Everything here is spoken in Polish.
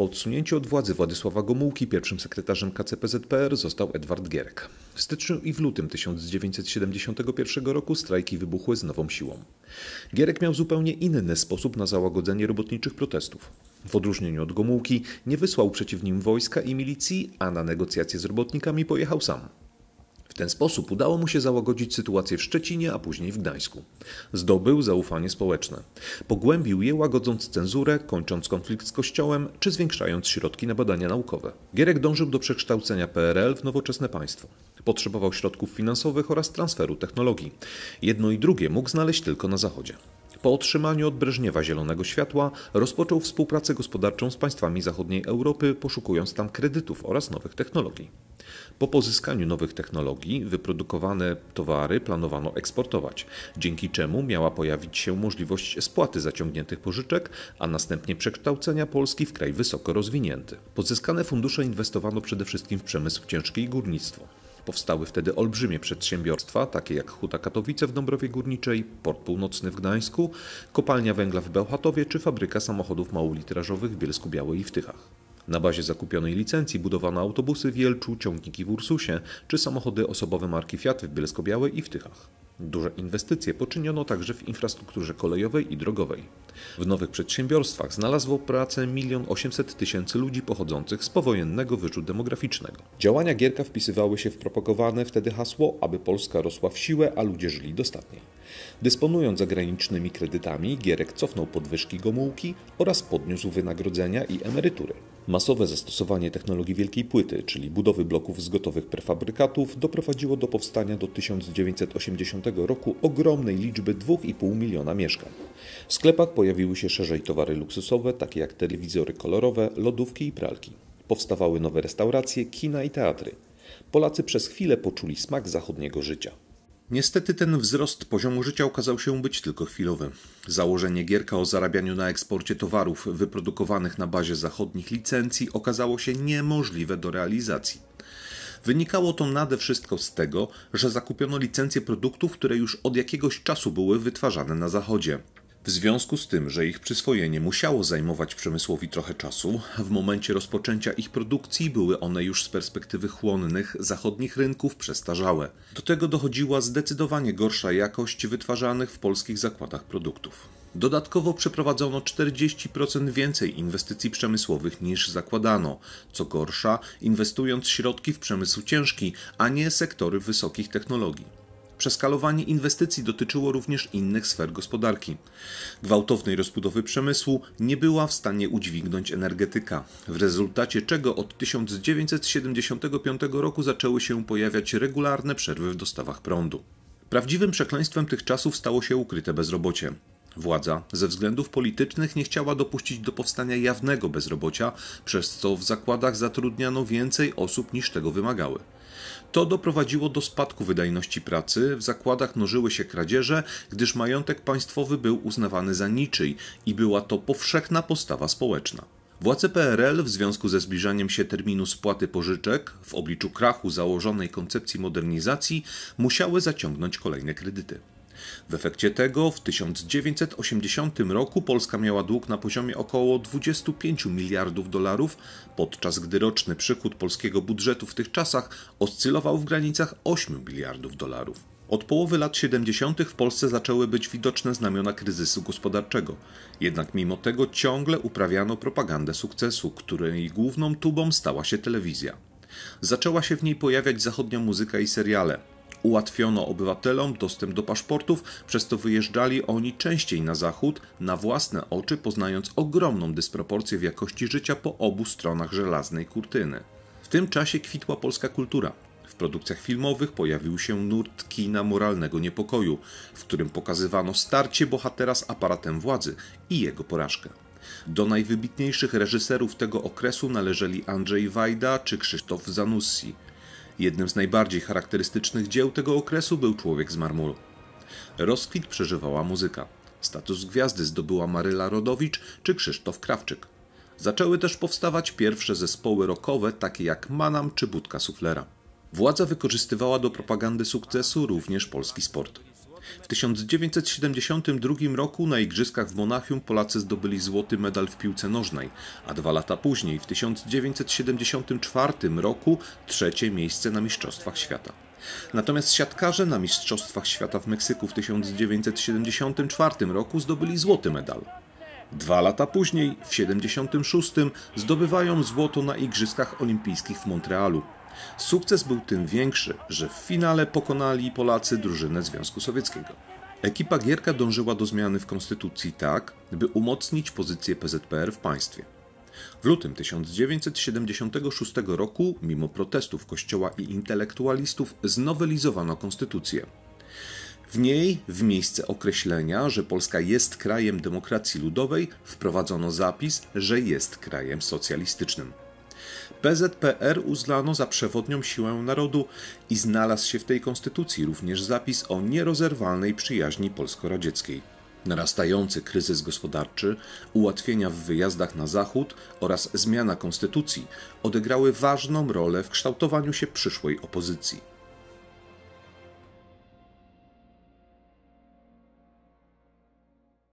Po odsunięciu od władzy Władysława Gomułki pierwszym sekretarzem KCPZPR został Edward Gierek. W styczniu i w lutym 1971 roku strajki wybuchły z nową siłą. Gierek miał zupełnie inny sposób na załagodzenie robotniczych protestów. W odróżnieniu od Gomułki nie wysłał przeciw nim wojska i milicji, a na negocjacje z robotnikami pojechał sam. W ten sposób udało mu się załagodzić sytuację w Szczecinie, a później w Gdańsku. Zdobył zaufanie społeczne. Pogłębił je łagodząc cenzurę, kończąc konflikt z Kościołem czy zwiększając środki na badania naukowe. Gierek dążył do przekształcenia PRL w nowoczesne państwo. Potrzebował środków finansowych oraz transferu technologii. Jedno i drugie mógł znaleźć tylko na Zachodzie. Po otrzymaniu od Breżniewa zielonego światła rozpoczął współpracę gospodarczą z państwami zachodniej Europy, poszukując tam kredytów oraz nowych technologii. Po pozyskaniu nowych technologii wyprodukowane towary planowano eksportować, dzięki czemu miała pojawić się możliwość spłaty zaciągniętych pożyczek, a następnie przekształcenia Polski w kraj wysoko rozwinięty. Pozyskane fundusze inwestowano przede wszystkim w przemysł ciężki i górnictwo. Powstały wtedy olbrzymie przedsiębiorstwa, takie jak Huta Katowice w Dąbrowie Górniczej, Port Północny w Gdańsku, kopalnia węgla w Bełchatowie czy fabryka samochodów małolitrażowych w Bielsku Białej i w Tychach. Na bazie zakupionej licencji budowano autobusy w Jelczu, ciągniki w Ursusie czy samochody osobowe marki Fiat w Bielsko-Białej i w Tychach. Duże inwestycje poczyniono także w infrastrukturze kolejowej i drogowej. W nowych przedsiębiorstwach znalazło pracę 1 800 tysięcy ludzi pochodzących z powojennego wyżu demograficznego. Działania Gierka wpisywały się w propagowane wtedy hasło, aby Polska rosła w siłę, a ludzie żyli dostatniej. Dysponując zagranicznymi kredytami, Gierek cofnął podwyżki Gomułki oraz podniósł wynagrodzenia i emerytury. Masowe zastosowanie technologii wielkiej płyty, czyli budowy bloków z gotowych prefabrykatów, doprowadziło do powstania do 1980 roku ogromnej liczby 2,5 miliona mieszkań. W sklepach pojawiły się szerzej towary luksusowe, takie jak telewizory kolorowe, lodówki i pralki. Powstawały nowe restauracje, kina i teatry. Polacy przez chwilę poczuli smak zachodniego życia. Niestety ten wzrost poziomu życia okazał się być tylko chwilowy. Założenie Gierka o zarabianiu na eksporcie towarów wyprodukowanych na bazie zachodnich licencji okazało się niemożliwe do realizacji. Wynikało to nade wszystko z tego, że zakupiono licencje produktów, które już od jakiegoś czasu były wytwarzane na Zachodzie. W związku z tym, że ich przyswojenie musiało zajmować przemysłowi trochę czasu, w momencie rozpoczęcia ich produkcji były one już z perspektywy chłonnych zachodnich rynków przestarzałe. Do tego dochodziła zdecydowanie gorsza jakość wytwarzanych w polskich zakładach produktów. Dodatkowo przeprowadzono 40% więcej inwestycji przemysłowych niż zakładano. Co gorsza, inwestując środki w przemysł ciężki, a nie sektory wysokich technologii. Przeskalowanie inwestycji dotyczyło również innych sfer gospodarki. Gwałtownej rozbudowy przemysłu nie była w stanie udźwignąć energetyka, w rezultacie czego od 1975 roku zaczęły się pojawiać regularne przerwy w dostawach prądu. Prawdziwym przekleństwem tych czasów stało się ukryte bezrobocie. Władza ze względów politycznych nie chciała dopuścić do powstania jawnego bezrobocia, przez co w zakładach zatrudniano więcej osób niż tego wymagały. To doprowadziło do spadku wydajności pracy, w zakładach nożyły się kradzieże, gdyż majątek państwowy był uznawany za niczyj i była to powszechna postawa społeczna. Władze PRL w związku ze zbliżaniem się terminu spłaty pożyczek w obliczu krachu założonej koncepcji modernizacji musiały zaciągnąć kolejne kredyty. W efekcie tego w 1980 roku Polska miała dług na poziomie około 25 miliardów dolarów, podczas gdy roczny przychód polskiego budżetu w tych czasach oscylował w granicach 8 miliardów dolarów. Od połowy lat 70. w Polsce zaczęły być widoczne znamiona kryzysu gospodarczego. Jednak mimo tego ciągle uprawiano propagandę sukcesu, której główną tubą stała się telewizja. Zaczęła się w niej pojawiać zachodnia muzyka i seriale. Ułatwiono obywatelom dostęp do paszportów, przez to wyjeżdżali oni częściej na zachód, na własne oczy poznając ogromną dysproporcję w jakości życia po obu stronach żelaznej kurtyny. W tym czasie kwitła polska kultura. W produkcjach filmowych pojawił się nurt kina moralnego niepokoju, w którym pokazywano starcie bohatera z aparatem władzy i jego porażkę. Do najwybitniejszych reżyserów tego okresu należeli Andrzej Wajda czy Krzysztof Zanussi. Jednym z najbardziej charakterystycznych dzieł tego okresu był Człowiek z marmuru. Rozkwit przeżywała muzyka. Status gwiazdy zdobyła Maryla Rodowicz czy Krzysztof Krawczyk. Zaczęły też powstawać pierwsze zespoły rockowe, takie jak Manam czy Budka Suflera. Władza wykorzystywała do propagandy sukcesu również polski sport. W 1972 roku na Igrzyskach w Monachium Polacy zdobyli złoty medal w piłce nożnej, a dwa lata później, w 1974 roku, trzecie miejsce na Mistrzostwach Świata. Natomiast siatkarze na Mistrzostwach Świata w Meksyku w 1974 roku zdobyli złoty medal. Dwa lata później, w 1976, zdobywają złoto na Igrzyskach Olimpijskich w Montrealu. Sukces był tym większy, że w finale pokonali Polacy drużynę Związku Sowieckiego. Ekipa Gierka dążyła do zmiany w konstytucji tak, by umocnić pozycję PZPR w państwie. W lutym 1976 roku, mimo protestów kościoła i intelektualistów, znowelizowano konstytucję. W niej, w miejsce określenia, że Polska jest krajem demokracji ludowej, wprowadzono zapis, że jest krajem socjalistycznym. PZPR uznano za przewodnią siłę narodu i znalazł się w tej konstytucji również zapis o nierozerwalnej przyjaźni polsko-radzieckiej. Narastający kryzys gospodarczy, ułatwienia w wyjazdach na zachód oraz zmiana konstytucji odegrały ważną rolę w kształtowaniu się przyszłej opozycji.